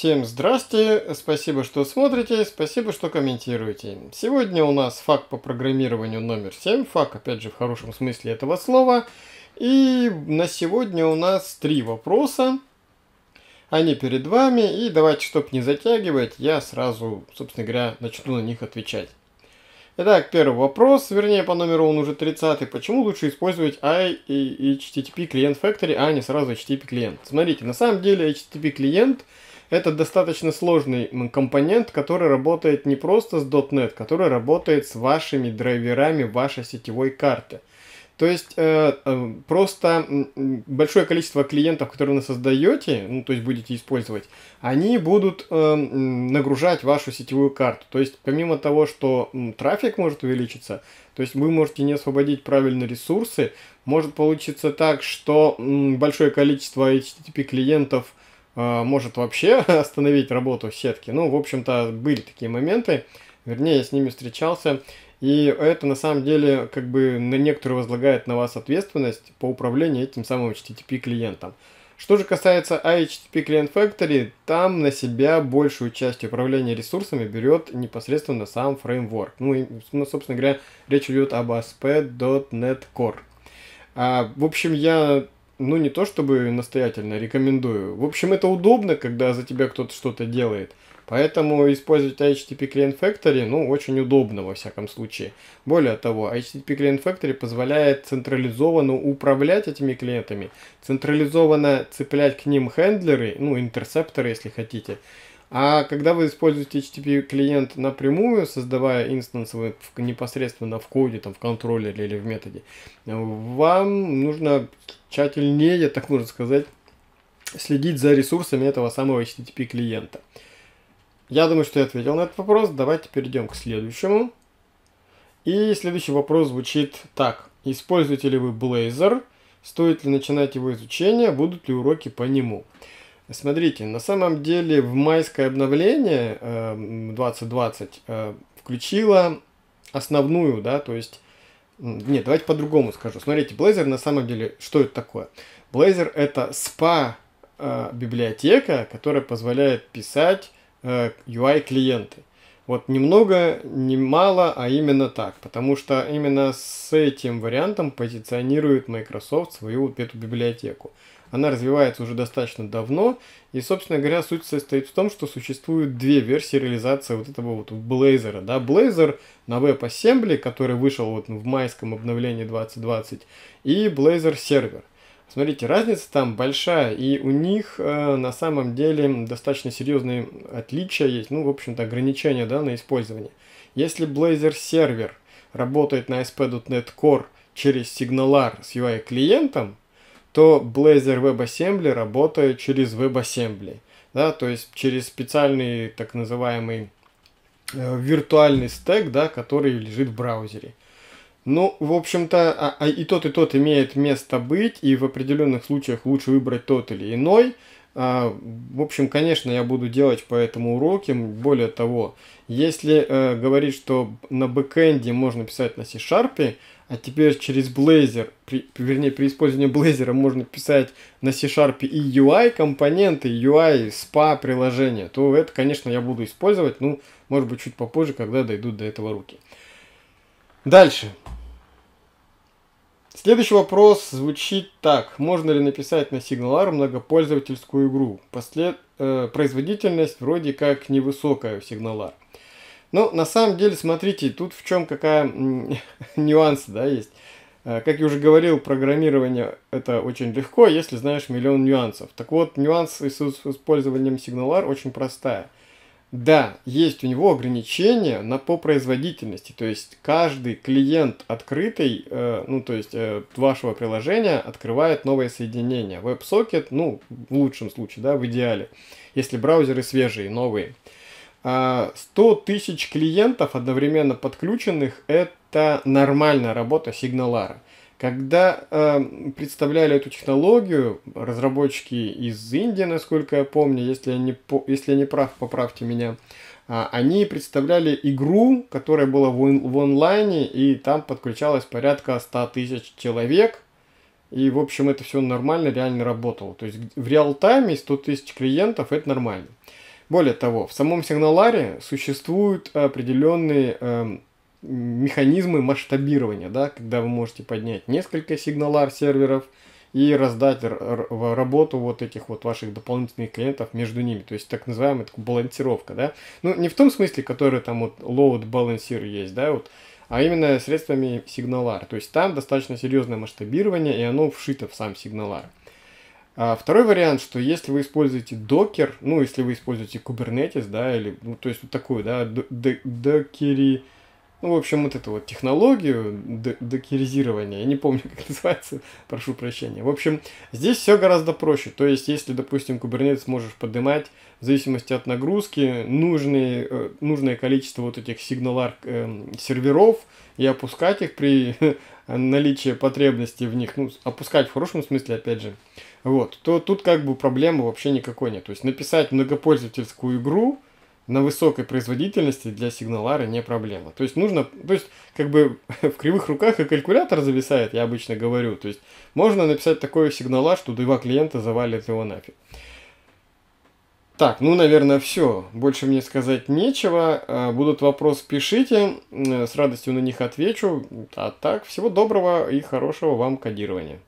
Всем здрасте, спасибо, что смотрите, спасибо, что комментируете. Сегодня у нас факт по программированию номер 7, факт, опять же, в хорошем смысле этого слова. И на сегодня у нас три вопроса, они перед вами, и давайте, чтобы не затягивать, я сразу, собственно говоря, начну на них отвечать. Итак, первый вопрос, вернее, по номеру он уже 30 Почему лучше использовать I и HTTP клиент Factory, а не сразу HTTP клиент? Смотрите, на самом деле HTTP клиент – это достаточно сложный компонент, который работает не просто с .NET, который работает с вашими драйверами вашей сетевой карты. То есть э, э, просто большое количество клиентов, которые вы создаете, ну, то есть будете использовать, они будут э, нагружать вашу сетевую карту. То есть помимо того, что э, трафик может увеличиться, то есть вы можете не освободить правильные ресурсы, может получиться так, что э, большое количество HTTP клиентов – Э, может вообще остановить работу сетки. Ну, в общем-то, были такие моменты, вернее, я с ними встречался. И это на самом деле как бы на некоторую возлагает на вас ответственность по управлению этим самым HTTP клиентом. Что же касается IHTTP Client Factory, там на себя большую часть управления ресурсами берет непосредственно сам фреймворк. Ну, и, ну собственно говоря, речь идет об ASP.NET Core. А, в общем, я ну не то чтобы настоятельно, рекомендую. В общем, это удобно, когда за тебя кто-то что-то делает. Поэтому использовать HTTP Client Factory, ну, очень удобно, во всяком случае. Более того, HTTP Client Factory позволяет централизованно управлять этими клиентами, централизованно цеплять к ним хендлеры, ну, интерсепторы, если хотите, а когда вы используете HTTP клиент напрямую, создавая инстансы непосредственно в коде, там, в контроллере или в методе, вам нужно тщательнее, так можно сказать, следить за ресурсами этого самого HTTP клиента. Я думаю, что я ответил на этот вопрос. Давайте перейдем к следующему. И следующий вопрос звучит так. Используете ли вы Blazor? Стоит ли начинать его изучение? Будут ли уроки по нему? Смотрите, на самом деле в майское обновление 2020 э, э, включило основную, да, то есть... Нет, давайте по-другому скажу. Смотрите, Blazor на самом деле, что это такое? Blazor это спа э, библиотека, которая позволяет писать UI клиенты. Вот немного, не мало, а именно так. Потому что именно с этим вариантом позиционирует Microsoft свою вот эту библиотеку. Она развивается уже достаточно давно, и, собственно говоря, суть состоит в том, что существуют две версии реализации вот этого вот Blazor. Да? Blazor на WebAssembly, который вышел вот в майском обновлении 2020, и Blazor сервер. Смотрите, разница там большая, и у них э, на самом деле достаточно серьезные отличия есть, ну, в общем-то, ограничения да, на использование. Если Blazor сервер работает на ASP.NET Core через Signalar с UI-клиентом, то Blazor WebAssembly работает через WebAssembly. Да, то есть через специальный так называемый э, виртуальный стек, да, который лежит в браузере. Ну, в общем-то, а, а, и тот, и тот имеет место быть, и в определенных случаях лучше выбрать тот или иной. А, в общем, конечно, я буду делать по этому уроке. Более того, если э, говорить, что на бэкэнде можно писать на C-Sharp, а теперь через Blazor, при, вернее, при использовании Blazor можно писать на C-Sharp и UI-компоненты, и UI, компоненты ui spa приложения то это, конечно, я буду использовать, ну, может быть, чуть попозже, когда дойдут до этого руки. Дальше. Следующий вопрос звучит так. Можно ли написать на SignalR многопользовательскую игру? Послед... Э, производительность вроде как невысокая у SignalR. Ну, на самом деле, смотрите, тут в чем какая нюанс, да, есть. Э, как я уже говорил, программирование это очень легко, если знаешь миллион нюансов. Так вот, нюанс с использованием сигналар очень простая. Да, есть у него ограничения на, по производительности, то есть каждый клиент открытый, э, ну то есть э, вашего приложения открывает новое соединение. WebSocket, ну в лучшем случае, да, в идеале, если браузеры свежие, новые. 100 а, тысяч клиентов одновременно подключенных – это нормальная работа сигналара. Когда э, представляли эту технологию, разработчики из Индии, насколько я помню, если я не, по, если я не прав, поправьте меня, э, они представляли игру, которая была в, в онлайне, и там подключалось порядка 100 тысяч человек, и, в общем, это все нормально, реально работало. То есть в реал-тайме 100 тысяч клиентов – это нормально. Более того, в самом сигналаре существуют определенные эм, механизмы масштабирования, да, когда вы можете поднять несколько сигналар серверов и раздать работу вот этих вот ваших дополнительных клиентов между ними. То есть так называемая такая балансировка, да. Ну, не в том смысле, который там вот load balancer есть, да, вот, а именно средствами сигналар. То есть там достаточно серьезное масштабирование, и оно вшито в сам сигналар. А второй вариант, что если вы используете докер, ну, если вы используете Kubernetes, да, или, ну, то есть вот такую, да, докери, ну, в общем, вот эту вот технологию докеризирования, я не помню, как называется, прошу прощения. В общем, здесь все гораздо проще. То есть, если, допустим, Kubernetes можешь поднимать в зависимости от нагрузки нужные, э, нужное количество вот этих сигналар э, серверов и опускать их при наличии потребности в них, ну, опускать в хорошем смысле, опять же, вот, то тут как бы проблемы вообще никакой нет. То есть написать многопользовательскую игру на высокой производительности для сигналара не проблема. То есть нужно, то есть как бы в кривых руках и калькулятор зависает, я обычно говорю. То есть можно написать такой сигналар, что два клиента завалит его нафиг. Так, ну, наверное, все. Больше мне сказать нечего. А, будут вопросы, пишите. С радостью на них отвечу. А так, всего доброго и хорошего вам кодирования.